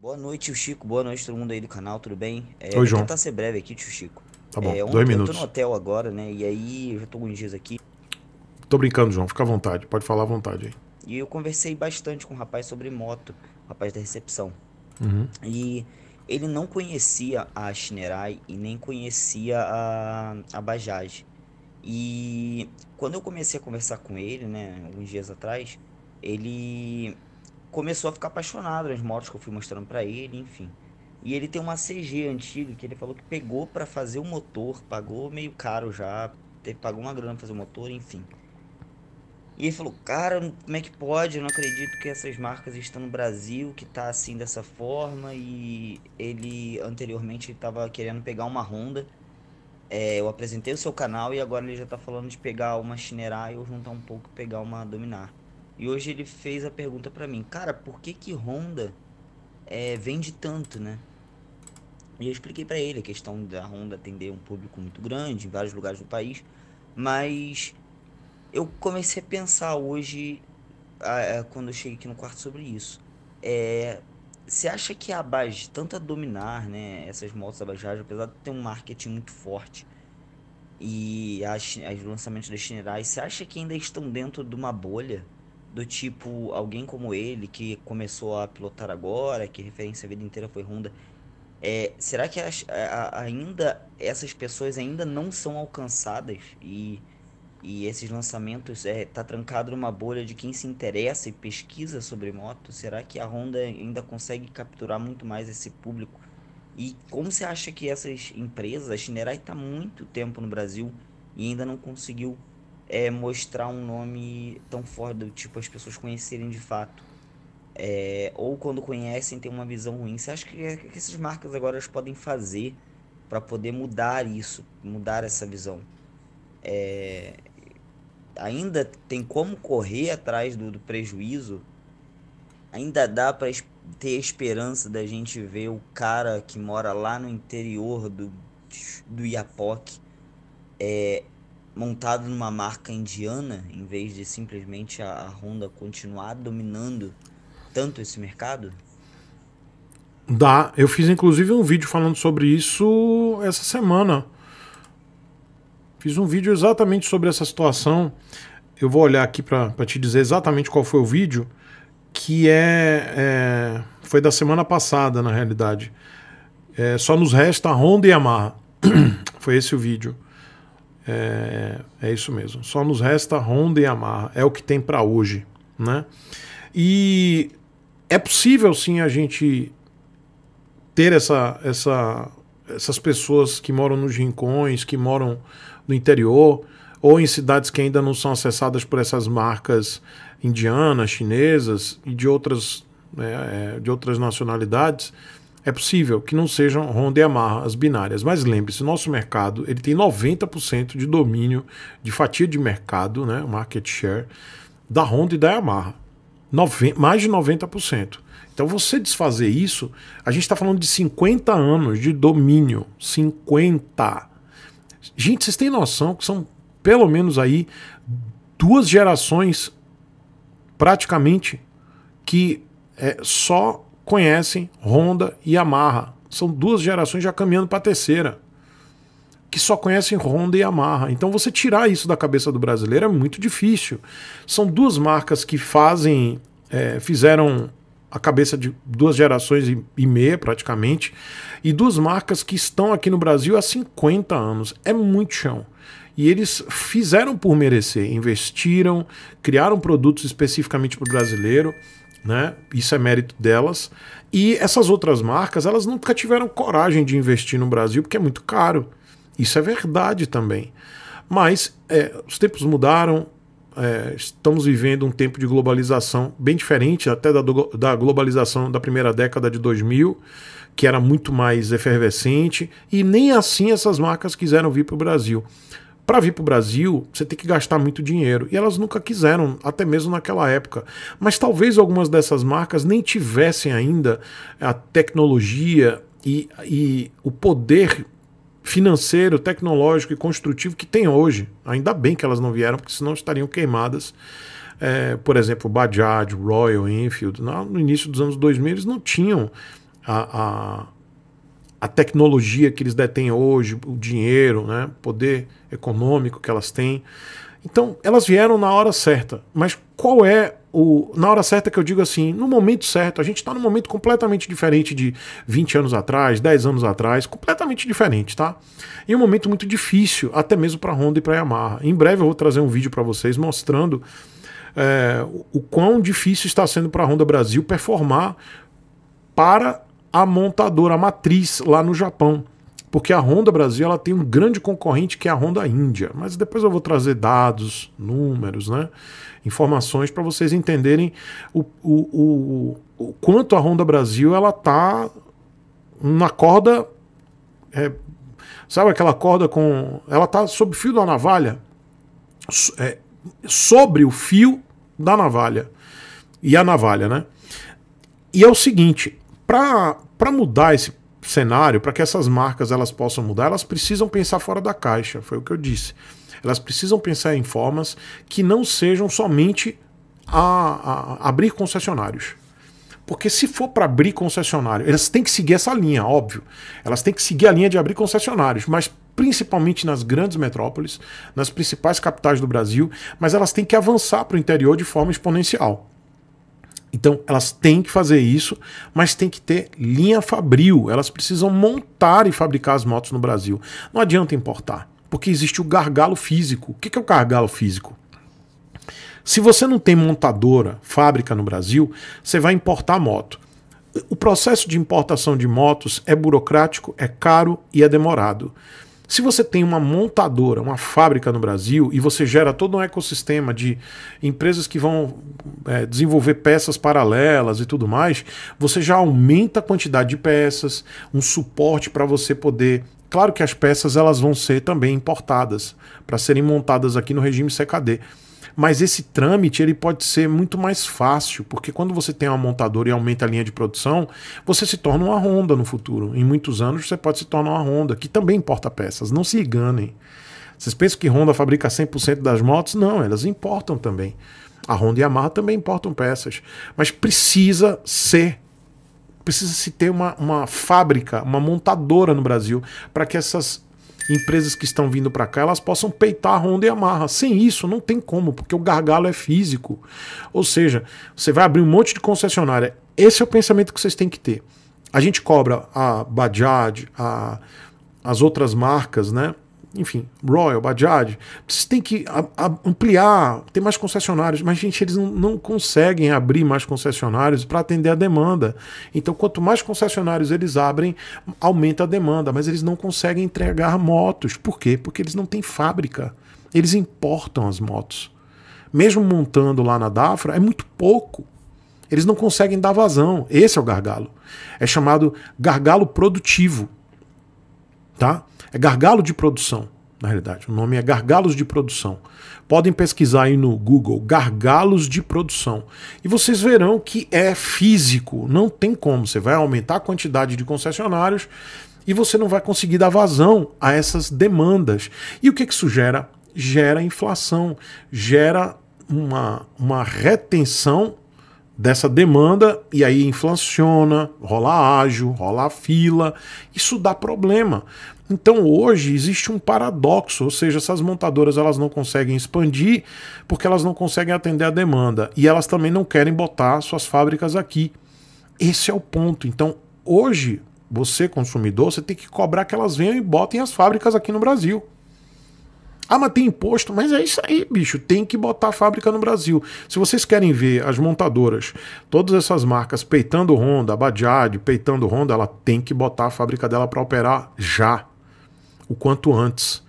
Boa noite, Chico. Boa noite, todo mundo aí do canal, tudo bem? É, Oi, João. Vou tentar ser breve aqui, tio Chico. Tá bom, é, ontem, dois minutos. Eu tô no hotel agora, né? E aí, eu já tô alguns dias aqui. Tô brincando, João. Fica à vontade. Pode falar à vontade aí. E eu conversei bastante com o um rapaz sobre moto, o um rapaz da recepção. Uhum. E ele não conhecia a Shinerai e nem conhecia a, a Bajaj. E quando eu comecei a conversar com ele, né, alguns dias atrás, ele começou a ficar apaixonado nas motos que eu fui mostrando para ele, enfim. E ele tem uma CG antiga que ele falou que pegou para fazer o motor, pagou meio caro já, teve, pagou uma grana pra fazer o motor, enfim. E ele falou, cara, como é que pode? Eu não acredito que essas marcas estão no Brasil, que tá assim dessa forma. E ele anteriormente estava querendo pegar uma Honda. É, eu apresentei o seu canal e agora ele já tá falando de pegar uma Shinerai ou juntar um pouco e pegar uma Dominar. E hoje ele fez a pergunta para mim, cara, por que que Honda é, vende tanto, né? E eu expliquei para ele a questão da Honda atender um público muito grande em vários lugares do país, mas eu comecei a pensar hoje, quando eu cheguei aqui no quarto sobre isso. É, você acha que a base, tanto a dominar, né, essas motos da Bajaj, apesar de ter um marketing muito forte e os lançamentos das Shinerai, você acha que ainda estão dentro de uma bolha? do tipo alguém como ele que começou a pilotar agora, que referência a vida inteira foi Honda, é, será que as, a, ainda essas pessoas ainda não são alcançadas e, e esses lançamentos é tá trancado numa bolha de quem se interessa e pesquisa sobre moto? Será que a Honda ainda consegue capturar muito mais esse público? E como você acha que essas empresas, a Shinerai está muito tempo no Brasil e ainda não conseguiu é, mostrar um nome tão forte tipo, as pessoas conhecerem de fato. É, ou quando conhecem, tem uma visão ruim. Você acha que, que essas marcas agora elas podem fazer para poder mudar isso, mudar essa visão? É, ainda tem como correr atrás do, do prejuízo? Ainda dá para ter esperança da gente ver o cara que mora lá no interior do, do Iapoque é, montado numa marca indiana, em vez de simplesmente a, Honda continuar dominando tanto esse mercado? Dá. Eu fiz inclusive um vídeo falando sobre isso essa semana. Fiz um vídeo exatamente sobre essa situação. Eu vou olhar aqui para te dizer exatamente qual foi o vídeo, que é, é foi da semana passada, na realidade. É, só nos resta a Honda e a Yamaha. foi esse o vídeo. É, é isso mesmo. Só nos resta Honda e Yamaha. É o que tem para hoje, né? E é possível sim a gente ter essa, essa, essas pessoas que moram nos rincões, que moram no interior, ou em cidades que ainda não são acessadas por essas marcas indianas, chinesas e de outras, né, é, de outras nacionalidades, é possível que não sejam Honda e Yamaha as binárias, mas lembre-se, nosso mercado ele tem 90% de domínio de fatia de mercado, né, market share da Honda e da Yamaha. Noven mais de 90%. Então você desfazer isso, a gente está falando de 50 anos de domínio, 50. Gente, vocês têm noção que são pelo menos aí duas gerações praticamente que é só conhecem Honda e Yamaha. São duas gerações já caminhando para a terceira, que só conhecem Honda e Yamaha. Então você tirar isso da cabeça do brasileiro é muito difícil. São duas marcas que fazem, é, fizeram a cabeça de duas gerações e meia praticamente, e duas marcas que estão aqui no Brasil há 50 anos. É muito chão. E eles fizeram por merecer, investiram, criaram produtos especificamente para o brasileiro. Né? Isso é mérito delas. E essas outras marcas, elas nunca tiveram coragem de investir no Brasil porque é muito caro. Isso é verdade também. Mas é, os tempos mudaram, é, estamos vivendo um tempo de globalização bem diferente até da, do, da globalização da primeira década de 2000, que era muito mais efervescente, e nem assim essas marcas quiseram vir para o Brasil para vir para o Brasil, você tem que gastar muito dinheiro. E elas nunca quiseram, até mesmo naquela época. Mas talvez algumas dessas marcas nem tivessem ainda a tecnologia e, e o poder financeiro, tecnológico e construtivo que tem hoje. Ainda bem que elas não vieram, porque senão estariam queimadas. É, por exemplo, Bajaj, Royal Enfield, no início dos anos 2000, eles não tinham a, a a tecnologia que eles detêm hoje, o dinheiro, né, poder econômico que elas têm. Então, elas vieram na hora certa. Mas qual é o. Na hora certa que eu digo assim, no momento certo, a gente está num momento completamente diferente de 20 anos atrás, 10 anos atrás, completamente diferente, tá? E um momento muito difícil, até mesmo para Honda e para Yamaha. Em breve eu vou trazer um vídeo para vocês mostrando é, o quão difícil está sendo para a Honda Brasil performar para a montadora, a matriz lá no Japão. Porque a Honda Brasil ela tem um grande concorrente que é a Honda Índia. Mas depois eu vou trazer dados, números, né? informações para vocês entenderem o, o, o, o, quanto a Honda Brasil ela tá na corda. É, sabe aquela corda com. Ela tá sob o fio da navalha. É, sobre o fio da navalha. E a navalha, né? E é o seguinte: para mudar esse cenário, para que essas marcas elas possam mudar, elas precisam pensar fora da caixa, foi o que eu disse. Elas precisam pensar em formas que não sejam somente a, a abrir concessionários. Porque se for para abrir concessionário, elas têm que seguir essa linha, óbvio. Elas têm que seguir a linha de abrir concessionários, mas principalmente nas grandes metrópoles, nas principais capitais do Brasil, mas elas têm que avançar para o interior de forma exponencial. Então elas têm que fazer isso, mas tem que ter linha fabril. Elas precisam montar e fabricar as motos no Brasil. Não adianta importar, porque existe o gargalo físico. O que é o gargalo físico? Se você não tem montadora, fábrica no Brasil, você vai importar moto. O processo de importação de motos é burocrático, é caro e é demorado. Se você tem uma montadora, uma fábrica no Brasil e você gera todo um ecossistema de empresas que vão é, desenvolver peças paralelas e tudo mais, você já aumenta a quantidade de peças, um suporte para você poder. Claro que as peças elas vão ser também importadas para serem montadas aqui no regime CKD mas esse trâmite ele pode ser muito mais fácil, porque quando você tem uma montadora e aumenta a linha de produção, você se torna uma Honda no futuro. Em muitos anos você pode se tornar uma Honda, que também importa peças. Não se enganem. Vocês pensam que Honda fabrica 100% das motos? Não, elas importam também. A Honda e a Yamaha também importam peças. Mas precisa ser precisa se ter uma, uma fábrica, uma montadora no Brasil para que essas empresas que estão vindo para cá elas possam peitar a Honda e a Yamaha. Sem isso, não tem como, porque o gargalo é físico. Ou seja, você vai abrir um monte de concessionária. Esse é o pensamento que vocês têm que ter. A gente cobra a Bajaj, a, as outras marcas, né? enfim, Royal, Bajaj, vocês tem que ampliar, ter mais concessionários, mas, gente, eles não, não conseguem abrir mais concessionários para atender a demanda. Então, quanto mais concessionários eles abrem, aumenta a demanda, mas eles não conseguem entregar motos. Por quê? Porque eles não têm fábrica. Eles importam as motos. Mesmo montando lá na Dafra, é muito pouco. Eles não conseguem dar vazão. Esse é o gargalo. É chamado gargalo produtivo. Tá? É gargalo de produção, na realidade. O nome é gargalos de produção. Podem pesquisar aí no Google gargalos de produção e vocês verão que é físico, não tem como. Você vai aumentar a quantidade de concessionários e você não vai conseguir dar vazão a essas demandas. E o que, que isso gera? Gera inflação, gera uma, uma retenção dessa demanda e aí inflaciona, rola ágio, rola fila, isso dá problema. Então hoje existe um paradoxo, ou seja, essas montadoras elas não conseguem expandir porque elas não conseguem atender a demanda e elas também não querem botar suas fábricas aqui. Esse é o ponto. Então hoje você consumidor, você tem que cobrar que elas venham e botem as fábricas aqui no Brasil. Ah, mas tem imposto, mas é isso aí, bicho. Tem que botar a fábrica no Brasil. Se vocês querem ver as montadoras, todas essas marcas peitando Honda, Bajaj, peitando Honda, ela tem que botar a fábrica dela para operar já, o quanto antes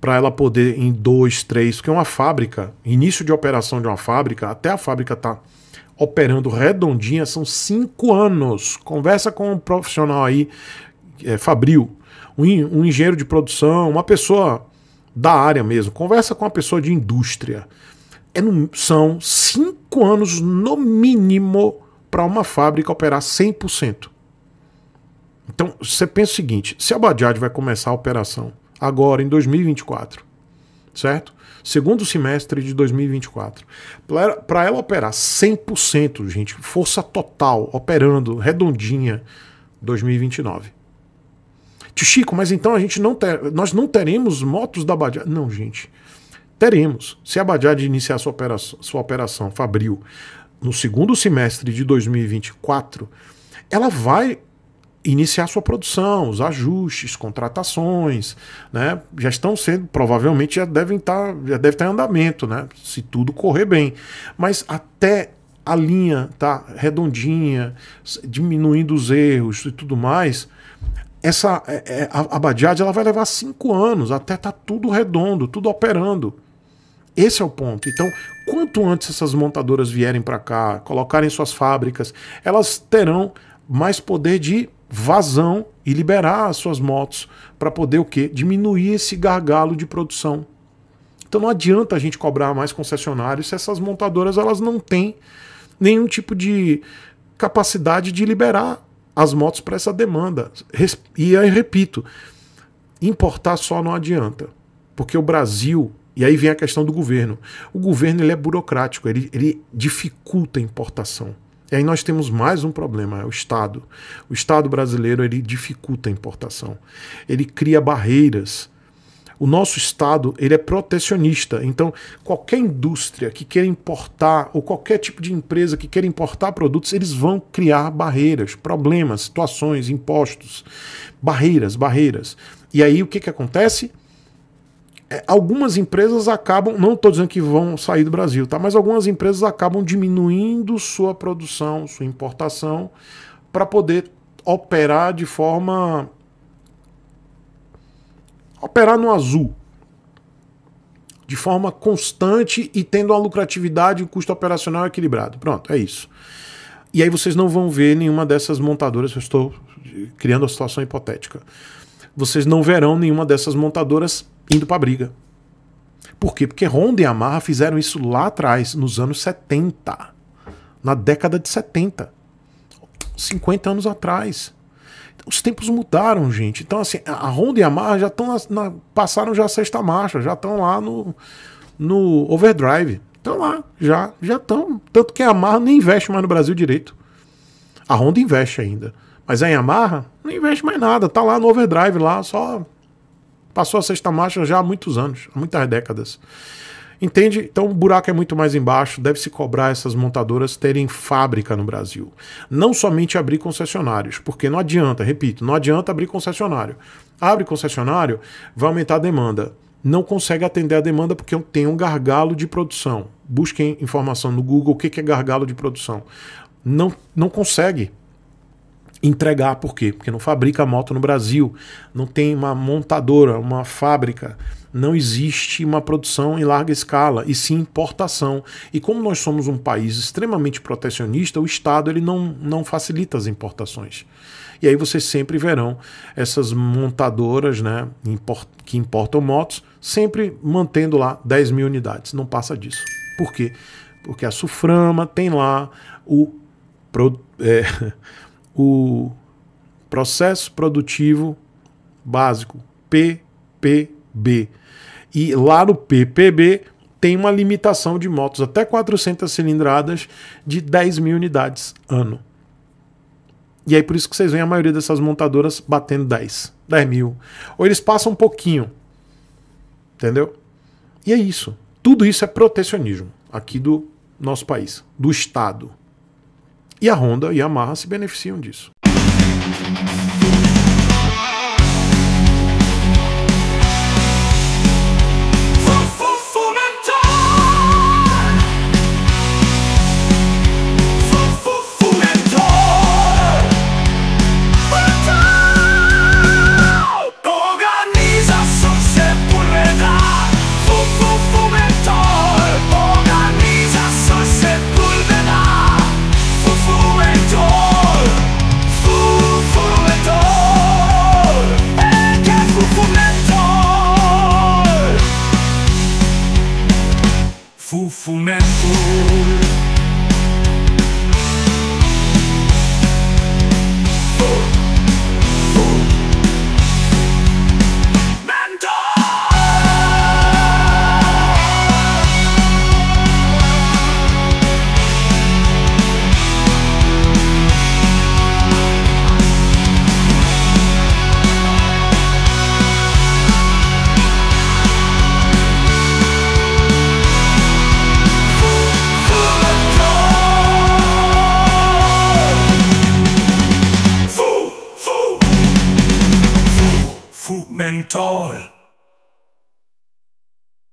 para ela poder em dois, três, porque uma fábrica, início de operação de uma fábrica, até a fábrica tá operando redondinha, são cinco anos. Conversa com um profissional aí, é, Fabril, um, um engenheiro de produção, uma pessoa da área mesmo, conversa com uma pessoa de indústria. É no, são cinco anos no mínimo para uma fábrica operar 100%. Então, você pensa o seguinte, se a Badiad vai começar a operação agora em 2024, certo? Segundo semestre de 2024. Para ela operar 100%, gente, força total, operando redondinha 2029. Chico, mas então a gente não ter, nós não teremos motos da Bajaj. Não, gente. Teremos. Se a Bajaj iniciar sua operação, sua operação Fabril no segundo semestre de 2024, ela vai iniciar sua produção, os ajustes, contratações, né? Já estão sendo, provavelmente já devem estar, tá, já deve estar tá em andamento, né? Se tudo correr bem. Mas até a linha tá redondinha, diminuindo os erros e tudo mais, essa é, é, a, a ela vai levar cinco anos até tá tudo redondo, tudo operando. Esse é o ponto. Então, quanto antes essas montadoras vierem para cá, colocarem suas fábricas, elas terão mais poder de vazão e liberar as suas motos para poder o quê? Diminuir esse gargalo de produção. Então não adianta a gente cobrar mais concessionários se essas montadoras elas não têm nenhum tipo de capacidade de liberar as motos para essa demanda. E aí, repito, importar só não adianta, porque o Brasil. E aí vem a questão do governo. O governo ele é burocrático, ele, ele dificulta a importação. E aí nós temos mais um problema, é o Estado. O Estado brasileiro ele dificulta a importação. Ele cria barreiras o nosso Estado ele é protecionista. Então, qualquer indústria que queira importar, ou qualquer tipo de empresa que queira importar produtos, eles vão criar barreiras, problemas, situações, impostos, barreiras, barreiras. E aí o que, que acontece? É, algumas empresas acabam, não estou dizendo que vão sair do Brasil, tá? mas algumas empresas acabam diminuindo sua produção, sua importação, para poder operar de forma operar no azul de forma constante e tendo uma lucratividade e um custo operacional equilibrado. Pronto, é isso. E aí vocês não vão ver nenhuma dessas montadoras, eu estou criando a situação hipotética. Vocês não verão nenhuma dessas montadoras indo para a briga. Por quê? Porque Honda e Yamaha fizeram isso lá atrás, nos anos 70. Na década de 70. 50 anos atrás os tempos mudaram, gente. Então, assim, a Honda e a Yamaha já estão passaram já a sexta marcha, já estão lá no, no overdrive. Estão lá, já já estão. Tanto que a Yamaha nem investe mais no Brasil direito. A Honda investe ainda. Mas a Yamaha não investe mais nada, tá lá no overdrive, lá só. Passou a sexta marcha já há muitos anos, há muitas décadas. Entende? Então o buraco é muito mais embaixo, deve-se cobrar essas montadoras terem fábrica no Brasil. Não somente abrir concessionários, porque não adianta, repito, não adianta abrir concessionário. Abre concessionário, vai aumentar a demanda. Não consegue atender a demanda porque tem um gargalo de produção. Busquem informação no Google o que é gargalo de produção. Não, não consegue entregar. Por quê? Porque não fabrica moto no Brasil, não tem uma montadora, uma fábrica, não existe uma produção em larga escala, e sim importação. E como nós somos um país extremamente protecionista, o Estado ele não, não facilita as importações. E aí vocês sempre verão essas montadoras né, que importam motos, sempre mantendo lá 10 mil unidades, não passa disso. Por quê? Porque a Suframa tem lá o... Pro, é, o processo produtivo básico, PPB. E lá no PPB tem uma limitação de motos até 400 cilindradas de 10 mil unidades ano. E aí por isso que vocês veem a maioria dessas montadoras batendo 10, 10 mil. Ou eles passam um pouquinho. Entendeu? E é isso. Tudo isso é protecionismo aqui do nosso país, do Estado. E a Honda e a Yamaha se beneficiam disso.